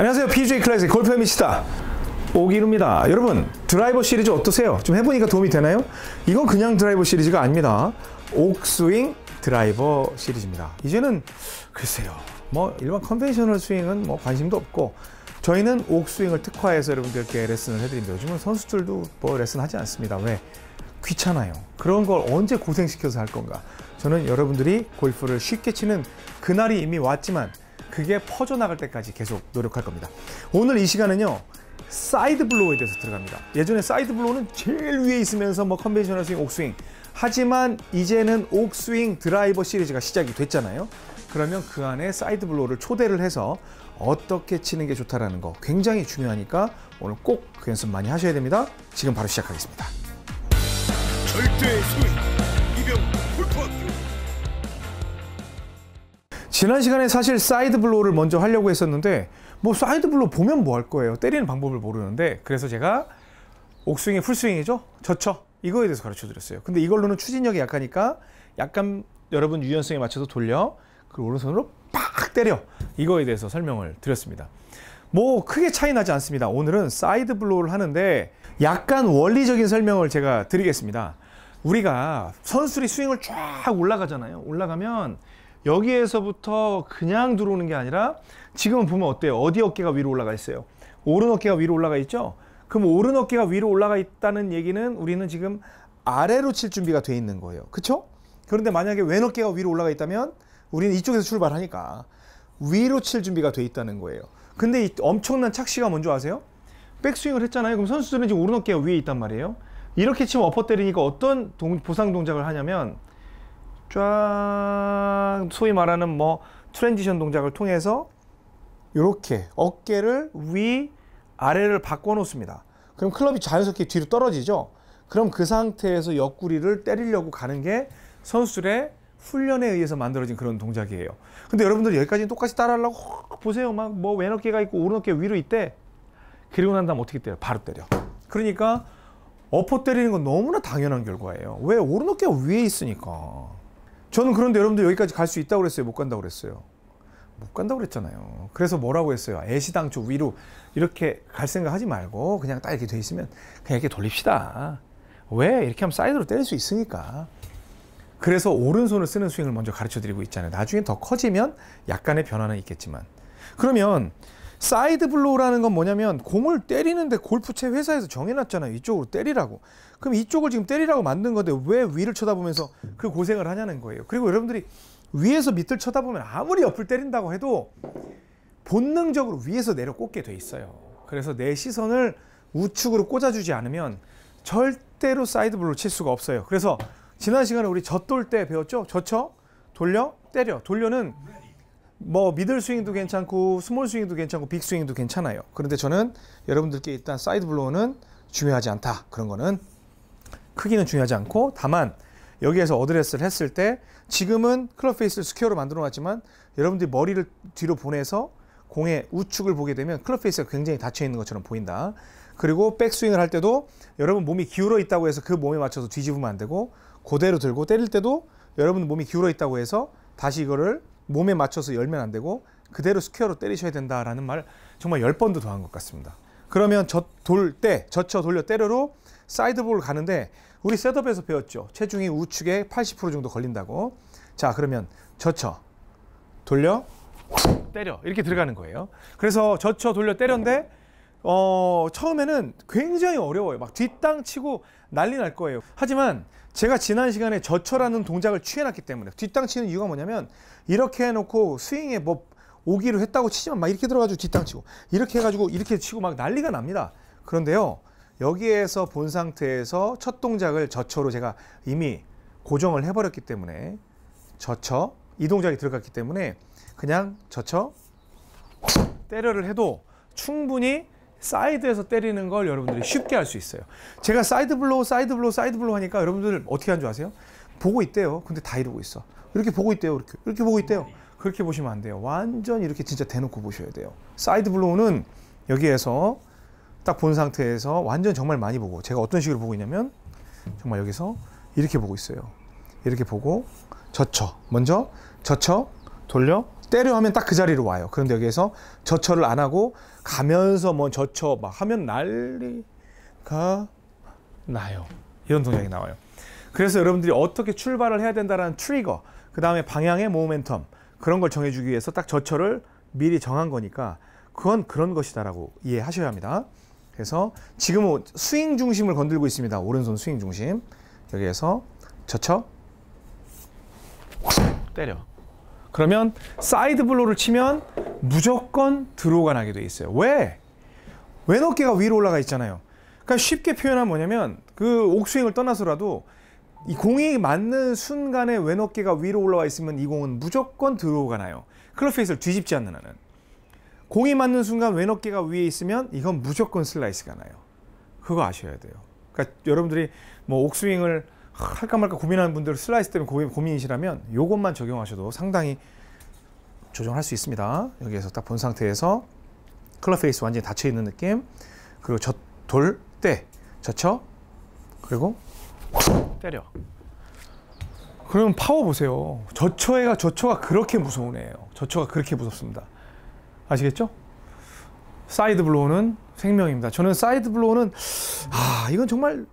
안녕하세요. PJ 클래식 골프의 미치다. 오기루입니다. 여러분 드라이버 시리즈 어떠세요? 좀 해보니까 도움이 되나요? 이건 그냥 드라이버 시리즈가 아닙니다. 옥스윙 드라이버 시리즈입니다. 이제는 글쎄요. 뭐 일반 컨벤셔널 스윙은 뭐 관심도 없고 저희는 옥스윙을 특화해서 여러분들께 레슨을 해드립니다. 요즘은 선수들도 뭐 레슨 하지 않습니다. 왜? 귀찮아요. 그런 걸 언제 고생시켜서 할 건가? 저는 여러분들이 골프를 쉽게 치는 그날이 이미 왔지만 그게 퍼져나갈 때까지 계속 노력할 겁니다. 오늘 이 시간은요. 사이드 블로우에 대해서 들어갑니다. 예전에 사이드 블로우는 제일 위에 있으면서 뭐 컨벤셔널 스윙, 옥스윙. 하지만 이제는 옥스윙 드라이버 시리즈가 시작이 됐잖아요. 그러면 그 안에 사이드 블로우를 초대를 해서 어떻게 치는 게 좋다라는 거 굉장히 중요하니까 오늘 꼭 그 연습 많이 하셔야 됩니다. 지금 바로 시작하겠습니다. 절대 스윙. 지난 시간에 사실 사이드 블로우를 먼저 하려고 했었는데 뭐 사이드 블로우 보면 뭐 할 거예요. 때리는 방법을 모르는데 그래서 제가 옥스윙이 풀스윙이죠. 저쳐. 이거에 대해서 가르쳐 드렸어요. 근데 이걸로는 추진력이 약하니까 약간 여러분 유연성에 맞춰서 돌려 그리고 오른손으로 팍 때려. 이거에 대해서 설명을 드렸습니다. 뭐 크게 차이 나지 않습니다. 오늘은 사이드 블로우를 하는데 약간 원리적인 설명을 제가 드리겠습니다. 우리가 선수들이 스윙을 쫙 올라가잖아요. 올라가면 여기에서부터 그냥 들어오는 게 아니라 지금 보면 어때요? 어디 어깨가 위로 올라가 있어요? 오른 어깨가 위로 올라가 있죠? 그럼 오른 어깨가 위로 올라가 있다는 얘기는 우리는 지금 아래로 칠 준비가 돼 있는 거예요. 그렇죠? 그런데 만약에 왼 어깨가 위로 올라가 있다면 우리는 이쪽에서 출발하니까 위로 칠 준비가 돼 있다는 거예요. 근데 이 엄청난 착시가 뭔지 아세요? 백스윙을 했잖아요. 그럼 선수들은 지금 오른 어깨가 위에 있단 말이에요. 이렇게 치면 엎어 때리니까 어떤 동, 보상 동작을 하냐면 쫙 소위 말하는 뭐 트랜지션 동작을 통해서 이렇게 어깨를 위 아래를 바꿔 놓습니다. 그럼 클럽이 자연스럽게 뒤로 떨어지죠. 그럼 그 상태에서 옆구리를 때리려고 가는 게 선수들의 훈련에 의해서 만들어진 그런 동작이에요. 근데 여러분들 여기까지 똑같이 따라하려고 보세요. 막뭐 왼어깨가 있고 오른어깨 위로 있대. 그리고 난 다음 어떻게 때려? 바로 때려. 그러니까 어퍼 때리는 건 너무나 당연한 결과예요. 왜? 오른어깨가 위에 있으니까. 저는 그런데 여러분들 여기까지 갈 수 있다고 그랬어요? 못 간다고 그랬어요? 못 간다고 그랬잖아요. 그래서 뭐라고 했어요? 아, 애시당초 위로 이렇게 갈 생각 하지 말고 그냥 딱 이렇게 돼 있으면 그냥 이렇게 돌립시다. 왜? 이렇게 하면 사이드로 때릴 수 있으니까. 그래서 오른손을 쓰는 스윙을 먼저 가르쳐 드리고 있잖아요. 나중에 더 커지면 약간의 변화는 있겠지만. 그러면 사이드 블로우라는 건 뭐냐면 공을 때리는데 골프채 회사에서 정해놨잖아요. 이쪽으로 때리라고. 그럼 이쪽을 지금 때리라고 만든 건데 왜 위를 쳐다보면서 그 고생을 하냐는 거예요. 그리고 여러분들이 위에서 밑을 쳐다보면 아무리 옆을 때린다고 해도 본능적으로 위에서 내려 꽂게 돼 있어요. 그래서 내 시선을 우측으로 꽂아주지 않으면 절대로 사이드 블로우 칠 수가 없어요. 그래서 지난 시간에 우리 젖돌 때 배웠죠? 젖혀, 돌려, 때려. 돌려는 뭐 미들 스윙도 괜찮고 스몰 스윙도 괜찮고 빅 스윙도 괜찮아요. 그런데 저는 여러분들께 일단 사이드 블로우는 중요하지 않다. 그런 거는 크기는 중요하지 않고 다만 여기에서 어드레스를 했을 때 지금은 클럽 페이스를 스퀘어로 만들어 놨지만 여러분들이 머리를 뒤로 보내서 공의 우측을 보게 되면 클럽 페이스가 굉장히 닫혀 있는 것처럼 보인다. 그리고 백스윙을 할 때도 여러분 몸이 기울어 있다고 해서 그 몸에 맞춰서 뒤집으면 안 되고 그대로 들고 때릴 때도 여러분 몸이 기울어 있다고 해서 다시 이거를 몸에 맞춰서 열면 안 되고 그대로 스퀘어로 때리셔야 된다라는 말 정말 열번도 더 한 것 같습니다. 그러면 저돌 때, 젖혀 돌려 때려로 사이드볼 가는데 우리 셋업에서 배웠죠. 체중이 우측에 80% 정도 걸린다고. 자, 그러면 젖혀, 돌려, 때려 이렇게 들어가는 거예요. 그래서 젖혀, 돌려, 때려인데 어, 처음에는 굉장히 어려워요. 막 뒷땅 치고 난리 날 거예요. 하지만 제가 지난 시간에 저처라는 동작을 취해놨기 때문에 뒷땅 치는 이유가 뭐냐면 이렇게 해놓고 스윙에 뭐 오기로 했다고 치지만 막 이렇게 들어가지고 뒷땅 치고 이렇게 해가지고 이렇게 치고 막 난리가 납니다. 그런데요. 여기에서 본 상태에서 첫 동작을 저처로 제가 이미 고정을 해버렸기 때문에 저처 이 동작이 들어갔기 때문에 그냥 저처 때려를 해도 충분히 사이드에서 때리는 걸 여러분들이 쉽게 할 수 있어요. 제가 사이드 블로우, 사이드 블로우, 사이드 블로우 하니까 여러분들 어떻게 한줄 아세요? 보고 있대요. 근데 다 이러고 있어. 이렇게 보고 있대요. 이렇게, 이렇게 보고 있대요. 그렇게 보시면 안 돼요. 완전 이렇게 진짜 대놓고 보셔야 돼요. 사이드 블로우는 여기에서 딱 본 상태에서 완전 정말 많이 보고 제가 어떤 식으로 보고 있냐면 정말 여기서 이렇게 보고 있어요. 이렇게 보고 젖혀. 먼저 젖혀 돌려 때려 하면 딱 그 자리로 와요. 그런데 여기에서 저처를 안 하고 가면서 뭐 저처 막 하면 난리가 나요. 이런 동작이 나와요. 그래서 여러분들이 어떻게 출발을 해야 된다라는 트리거, 그 다음에 방향의 모멘텀 그런 걸 정해주기 위해서 딱 저처를 미리 정한 거니까 그건 그런 것이다라고 이해하셔야 합니다. 그래서 지금은 스윙 중심을 건들고 있습니다. 오른손 스윙 중심. 여기에서 저쳐 때려. 그러면 사이드 블로우를 치면 무조건 드로우가 나게 돼 있어요. 왜? 왼 어깨가 위로 올라가 있잖아요. 그러니까 쉽게 표현하면 뭐냐면 그 옥스윙을 떠나서라도 이 공이 맞는 순간에 왼 어깨가 위로 올라와 있으면 이 공은 무조건 드로우가 나요. 클럽페이스를 뒤집지 않는 한은. 공이 맞는 순간 왼 어깨가 위에 있으면 이건 무조건 슬라이스가 나요. 그거 아셔야 돼요. 그러니까 여러분들이 뭐 옥스윙을 할까 말까 고민하는 분들 슬라이스 때문에 고민이시라면 이것만 적용하셔도 상당히 조정할 수 있습니다. 여기에서 딱 본 상태에서 클럽 페이스 완전히 닫혀 있는 느낌. 그리고 저돌때 젖혀 그리고 때려. 그러면 파워 보세요. 저초가 저초가 그렇게 무서운 애예요. 저초가 그렇게 무섭습니다. 아시겠죠? 사이드 블로우는 생명입니다. 저는 사이드 블로우는 아 이건 정말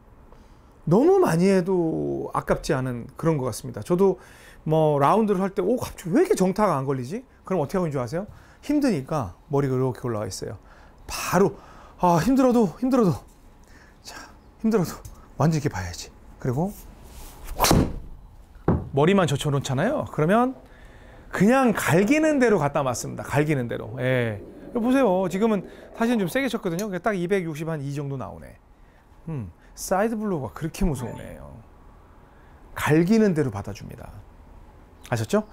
너무 많이 해도 아깝지 않은 그런 것 같습니다. 저도 뭐 라운드를 할 때, 오, 갑자기 왜 이렇게 정타가 안 걸리지? 그럼 어떻게 하는 줄 아세요? 힘드니까 머리가 이렇게 올라와 있어요. 바로, 아, 힘들어도, 힘들어도, 자, 힘들어도 완전 이렇게 봐야지. 그리고 머리만 젖혀놓잖아요. 그러면 그냥 갈기는 대로 갖다 맞습니다. 갈기는 대로. 예. 보세요. 지금은 사실 좀 세게 쳤거든요. 딱 260한2 정도 나오네. 음. 사이드 블로우가 그렇게 무서운 애예요. 갈기는 대로 받아줍니다. 아셨죠?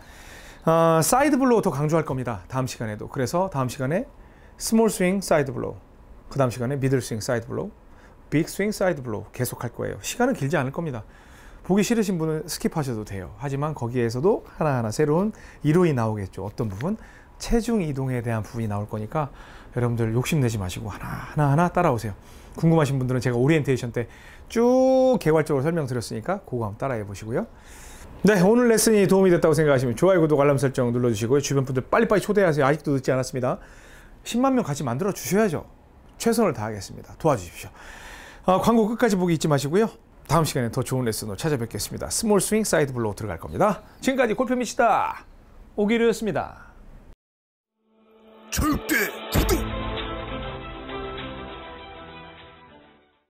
어, 사이드 블로우 더 강조할 겁니다. 다음 시간에도. 그래서 다음 시간에 스몰 스윙 사이드 블로우, 그 다음 시간에 미들 스윙 사이드 블로우, 빅 스윙 사이드 블로우 계속 할 거예요. 시간은 길지 않을 겁니다. 보기 싫으신 분은 스킵하셔도 돼요. 하지만 거기에서도 하나하나 새로운 이론이 나오겠죠. 어떤 부분? 체중 이동에 대한 부분이 나올 거니까 여러분들 욕심내지 마시고 하나하나 하나 따라오세요. 궁금하신 분들은 제가 오리엔테이션 때 쭉 개괄적으로 설명드렸으니까 그거 한번 따라해 보시고요. 네, 오늘 레슨이 도움이 됐다고 생각하시면 좋아요, 구독, 알람 설정 눌러주시고요. 주변 분들 빨리빨리 초대하세요. 아직도 늦지 않았습니다. 10만 명 같이 만들어 주셔야죠. 최선을 다하겠습니다. 도와주십시오. 어, 광고 끝까지 보기 잊지 마시고요. 다음 시간에 더 좋은 레슨으로 찾아뵙겠습니다. 스몰 스윙 사이드 블로우 들어갈 겁니다. 지금까지 골프 미치다 오기루였습니다.